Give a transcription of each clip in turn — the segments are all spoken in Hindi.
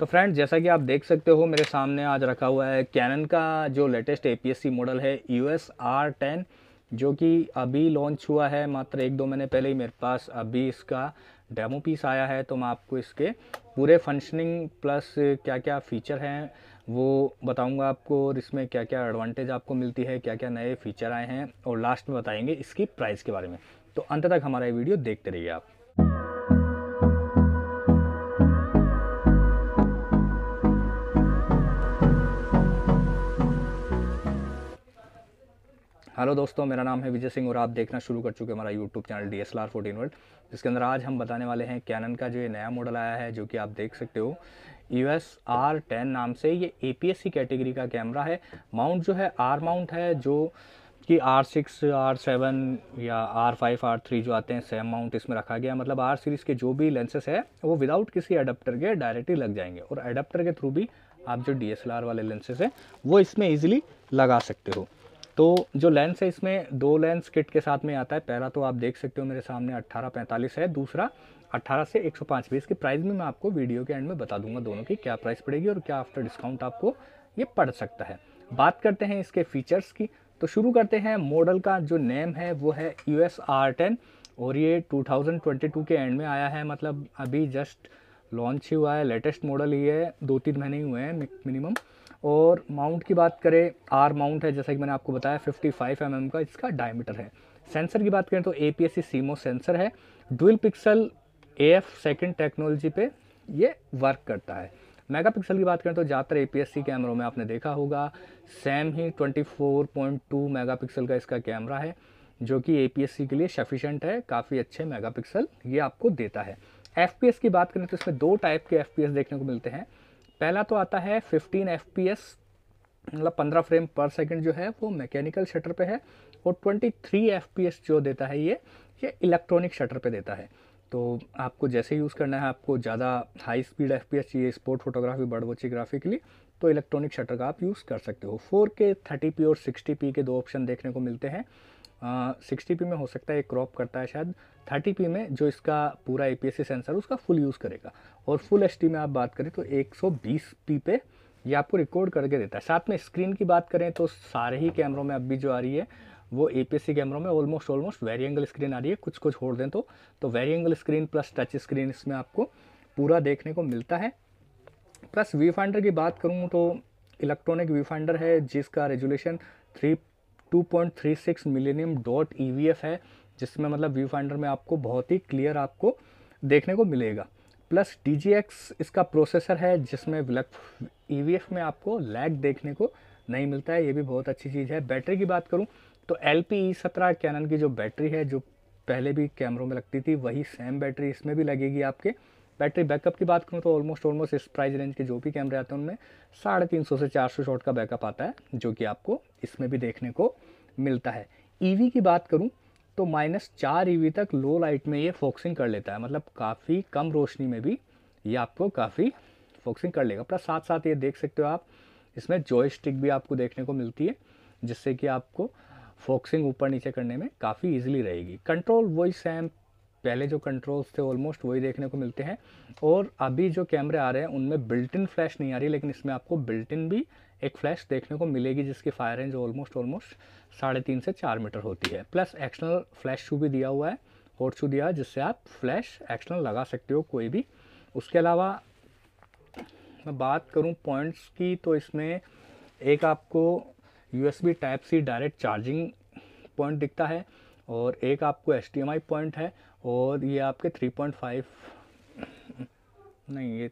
तो फ्रेंड्स जैसा कि आप देख सकते हो मेरे सामने आज रखा हुआ है कैनन का जो लेटेस्ट ए मॉडल है यू एस आर टेन जो कि अभी लॉन्च हुआ है मात्र एक दो महीने पहले ही मेरे पास अभी इसका डेमो पीस आया है तो मैं आपको इसके पूरे फंक्शनिंग प्लस क्या क्या फ़ीचर हैं वो बताऊंगा आपको और इसमें क्या क्या एडवांटेज आपको मिलती है क्या क्या नए फीचर आए हैं और लास्ट में बताएंगे इसकी प्राइस के बारे में तो अंत तक हमारा ये वीडियो देखते रहिए आप हेलो दोस्तों मेरा नाम है विजय सिंह और आप देखना शुरू कर चुके हमारा YouTube channel D S R fourteen world जिसके अंदर आज हम बताने वाले हैं कैनन का जो ये नया मॉडल आया है जो कि आप देख सकते हो यू एस आर टेन नाम से ये A P S C category का कैमरा है माउंट जो है आर माउंट है जो कि आर सिक्स आर सेवन या आर फाइव आर थ्री जो आते हैं सेम माउंट इसमें रखा गया मतलब आर सीरीज़ के जो भी लेंसेस है वो विदाउट किसी अडेप्टर के डायरेक्ट ही लग जाएंगे और अडप्टर के थ्रू भी आप जो डी एस एल आर वाले लेंसेस हैं वो इसमें ईजिली लगा सकते हो तो जो लेंस है इसमें दो लेंस किट के साथ में आता है पहला तो आप देख सकते हो मेरे सामने अट्ठारह पैंतालीस है दूसरा 18 से 105 भी इसकी प्राइस भी मैं आपको वीडियो के एंड में बता दूंगा दोनों की क्या प्राइस पड़ेगी और क्या आफ्टर डिस्काउंट आपको ये पड़ सकता है बात करते हैं इसके फीचर्स की तो शुरू करते हैं मॉडल का जो नेम है वो है यू एस आर और ये टू के एंड में आया है मतलब अभी जस्ट लॉन्च ही हुआ है लेटेस्ट मॉडल ही है दो तीन महीने ही हुए हैं मिनिमम और माउंट की बात करें आर माउंट है जैसा कि मैंने आपको बताया 55 फाइव mm का इसका डायमीटर है सेंसर की बात करें तो A P S CMOS sensor है dual pixel A F second technology पे ये वर्क करता है मेगापिक्सल की बात करें तो ज़्यादातर ए पी कैमरों में आपने देखा होगा सेम ही 24.2 मेगापिक्सल का इसका कैमरा है जो कि ए के लिए सफिशेंट है काफ़ी अच्छे मेगापिक्सल ये आपको देता है एफ की बात करें तो इसमें दो टाइप के एफ देखने को मिलते हैं पहला तो आता है फिफ्टीन एफ मतलब पंद्रह फ्रेम पर सेकंड जो है वो मैकेनिकल शटर पे है और 23 एफ जो देता है ये ये इलेक्ट्रॉनिक शटर पे देता है तो आपको जैसे यूज़ करना है आपको ज़्यादा हाई स्पीड एफ चाहिए स्पोर्ट फोटोग्राफी बर्ड वॉचिंग के लिए तो इलेक्ट्रॉनिक शटर का आप यूज़ कर सकते हो 4K 30p और 60p के दो ऑप्शन देखने को मिलते हैं सिक्सटी पी में हो सकता है क्रॉप करता है शायद थर्टी पी में जो इसका पूरा ए सेंसर उसका फुल यूज़ करेगा और फुल एच में आप बात करें तो एक पी पे ये आपको रिकॉर्ड करके देता है साथ में स्क्रीन की बात करें तो सारे ही कैमरों में अब भी जो आ रही है वो ए कैमरों में almost almost vari angle screen आ रही है कुछ कुछ छोड़ दें तो तो vari angle screen plus touch screen इसमें आपको पूरा देखने को मिलता है प्लस वी फाइंडर की बात करूँ तो इलेक्ट्रॉनिक वी फाइंडर है जिसका रेजुलेशन थ्री 2.36 मिलेनियम डॉट ई है जिसमें मतलब व्यू फाइंडर में आपको बहुत ही क्लियर आपको देखने को मिलेगा प्लस टी इसका प्रोसेसर है जिसमें ब्लैक ई e में आपको लैग देखने को नहीं मिलता है ये भी बहुत अच्छी चीज़ है बैटरी की बात करूँ तो एल पी ई सत्रह कैनन की जो बैटरी है जो पहले भी कैमरों में लगती थी वही सेम बैटरी इसमें भी लगेगी आपके बैटरी बैकअप की बात करूँ तो ऑलमोस्ट ऑलमोस्ट इस प्राइस रेंज के जो भी कैमरे आते हैं उनमें साढ़े तीन सौ से चार सौ शॉट का बैकअप आता है जो कि आपको इसमें भी देखने को मिलता है ईवी e की बात करूँ तो माइनस चार ई e तक लो लाइट में ये फोकसिंग कर लेता है मतलब काफ़ी कम रोशनी में भी ये आपको काफ़ी फोक्सिंग कर लेगा प्लस साथ साथ ये देख सकते हो आप इसमें स्टिक भी आपको देखने को मिलती है जिससे कि आपको फोक्सिंग ऊपर नीचे करने में काफ़ी इजीली रहेगी कंट्रोल वॉइस एम पहले जो कंट्रोल्स थे ऑलमोस्ट वही देखने को मिलते हैं और अभी जो कैमरे आ रहे हैं उनमें बिल्ट इन फ्लैश नहीं आ रही लेकिन इसमें आपको बिल्ट इन भी एक फ्लैश देखने को मिलेगी जिसकी फायर रेंज ऑलमोस्ट ऑलमोस्ट साढ़े तीन से चार मीटर होती है प्लस एक्सटर्नल फ्लैश शू भी दिया हुआ है हॉट शू दिया है जिससे आप फ्लैश एक्सटर्नल लगा सकते हो कोई भी उसके अलावा मैं बात करूँ पॉइंट्स की तो इसमें एक आपको U S B type C direct charging point दिखता है और एक आपको एच पॉइंट है और ये आपके 3.5 नहीं ये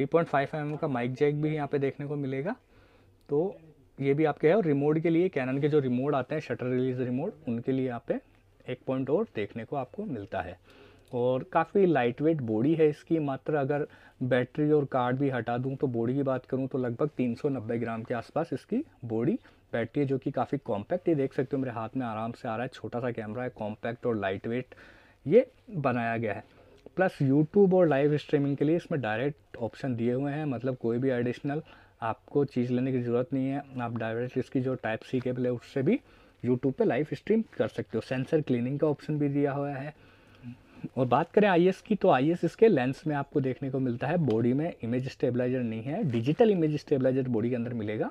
3.5 पॉइंट का माइक जैक भी यहाँ पे देखने को मिलेगा तो ये भी आपके है और रिमोट के लिए कैनन के जो रिमोट आते हैं शटर रिलीज रिमोट उनके लिए यहाँ पे एक पॉइंट और देखने को आपको मिलता है और काफ़ी लाइट वेट बॉडी है इसकी मात्र अगर बैटरी और कार्ड भी हटा दूं तो बॉडी की बात करूं तो लगभग 390 ग्राम के आसपास इसकी बॉडी बैटरी है जो कि काफ़ी कॉम्पैक्ट ये देख सकते हो मेरे हाथ में आराम से आ रहा है छोटा सा कैमरा है कॉम्पैक्ट और लाइट वेट ये बनाया गया है प्लस यूट्यूब और लाइव स्ट्रीमिंग के लिए इसमें डायरेक्ट ऑप्शन दिए हुए हैं मतलब कोई भी एडिशनल आपको चीज़ लेने की ज़रूरत नहीं है आप डायरेक्ट इसकी जो टाइप सी केबल है उससे भी यूट्यूब पे लाइव स्ट्रीम कर सकते हो सेंसर क्लीनिंग का ऑप्शन भी दिया हुआ है और बात करें आई की तो आई इसके लेंस में आपको देखने को मिलता है बॉडी में इमेज स्टेबलाइजर नहीं है डिजिटल इमेज स्टेबलाइजर बॉडी के अंदर मिलेगा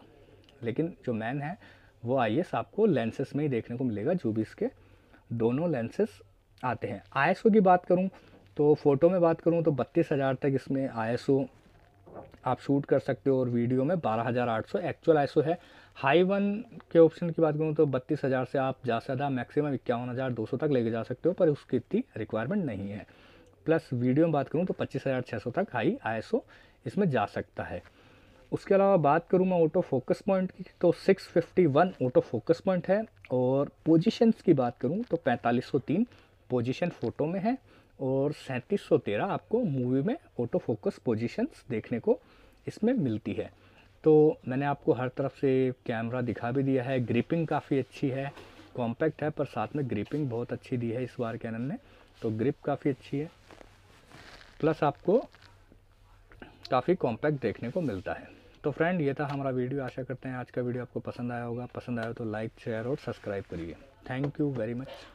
लेकिन जो मैन है वो आई आपको लेंसेस में ही देखने को मिलेगा जो भी इसके दोनों लेंसेस आते हैं आई की बात करूँ तो फ़ोटो में बात करूँ तो बत्तीस हज़ार तक इसमें आई आप शूट कर सकते हो और वीडियो में 12,800 एक्चुअल आईसो है हाई वन के ऑप्शन की बात करूँ तो बत्तीस हज़ार से आप ज़्यादा से ज़्यादा मैक्सिमम इक्यावन हज़ार दो सौ तक लेके जा सकते हो पर उसकी इतनी रिक्वायरमेंट नहीं है प्लस वीडियो में बात करूँ तो पच्चीस हज़ार छः सौ तक हाई आईएसओ इसमें जा सकता है उसके अलावा बात करूँ मैं ऑटो फोकस पॉइंट की तो सिक्स ऑटो फोकस पॉइंट है और पोजिशन की बात करूँ तो पैंतालीस पोजीशन फ़ोटो में है और सैंतीस आपको मूवी में ऑटो फोकस पोजिशन देखने को इसमें मिलती है तो मैंने आपको हर तरफ से कैमरा दिखा भी दिया है ग्रिपिंग काफ़ी अच्छी है कॉम्पैक्ट है पर साथ में ग्रिपिंग बहुत अच्छी दी है इस बार कैनन ने तो ग्रिप काफ़ी अच्छी है प्लस आपको काफ़ी कॉम्पैक्ट देखने को मिलता है तो फ्रेंड ये था हमारा वीडियो आशा करते हैं आज का वीडियो आपको पसंद आया होगा पसंद आया तो लाइक शेयर और सब्सक्राइब करिए थैंक यू वेरी मच